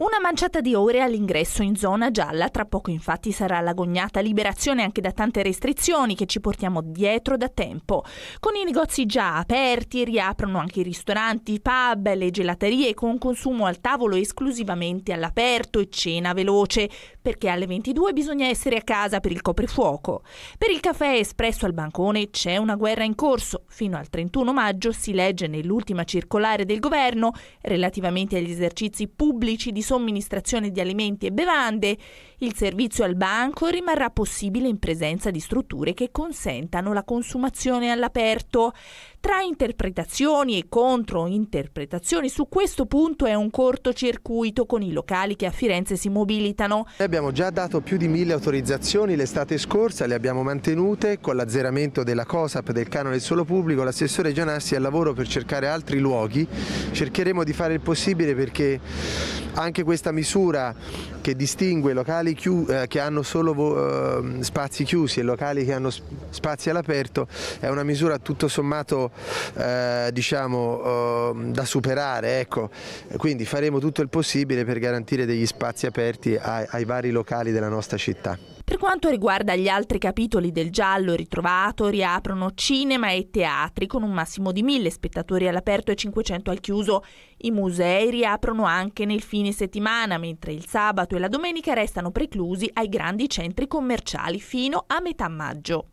Una manciata di ore all'ingresso in zona gialla, tra poco infatti sarà l'agognata liberazione anche da tante restrizioni che ci portiamo dietro da tempo. Con i negozi già aperti riaprono anche i ristoranti, i pub, le gelaterie con consumo al tavolo esclusivamente all'aperto e cena veloce, perché alle 22 bisogna essere a casa per il coprifuoco. Per il caffè espresso al bancone c'è una guerra in corso. Fino al 31 maggio si legge nell'ultima circolare del governo relativamente agli esercizi pubblici di somministrazione di alimenti e bevande. Il servizio al banco rimarrà possibile in presenza di strutture che consentano la consumazione all'aperto. Tra interpretazioni e controinterpretazioni su questo punto è un cortocircuito con i locali che a Firenze si mobilitano. abbiamo già dato più di mille autorizzazioni l'estate scorsa, le abbiamo mantenute con l'azzeramento della COSAP del canone del suolo pubblico, l'assessore Gianassi è al lavoro per cercare altri luoghi, cercheremo di fare il possibile perché anche questa misura che distingue locali eh, che hanno solo eh, spazi chiusi e locali che hanno spazi all'aperto è una misura tutto sommato eh, diciamo, eh, da superare, ecco. quindi faremo tutto il possibile per garantire degli spazi aperti ai, ai vari locali della nostra città. Per quanto riguarda gli altri capitoli del giallo ritrovato, riaprono cinema e teatri con un massimo di 1000 spettatori all'aperto e 500 al chiuso. I musei riaprono anche nel fine settimana, mentre il sabato e la domenica restano preclusi ai grandi centri commerciali fino a metà maggio.